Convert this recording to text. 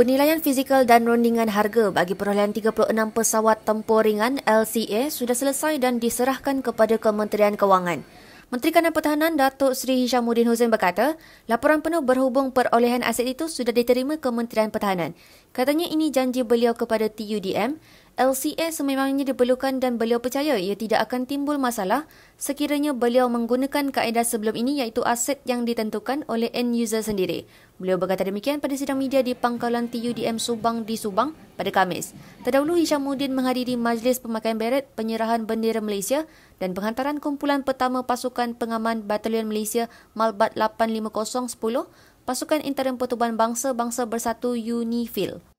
Penilaian fizikal dan rundingan harga bagi perolehan 36 pesawat tempur ringan LCA sudah selesai dan diserahkan kepada Kementerian Kewangan. Menteri Kanan Pertahanan Datuk Seri Hishamuddin Hussein berkata, laporan penuh berhubung perolehan aset itu sudah diterima Kementerian Pertahanan. Katanya ini janji beliau kepada TUDM. LCA sememangnya diperlukan dan beliau percaya ia tidak akan timbul masalah sekiranya beliau menggunakan kaedah sebelum ini iaitu aset yang ditentukan oleh end user sendiri. Beliau berkata demikian pada sidang media di pangkalan TUDM Subang di Subang pada Khamis. Terdahulu Hisham Mudin menghadiri majlis pemakaian beret penyerahan bendera Malaysia dan penghantaran kumpulan pertama pasukan pengaman Batalion Malaysia Malbat 85010 Pasukan Interim Pertubuhan Bangsa Bangsa Bersatu UNIFIL.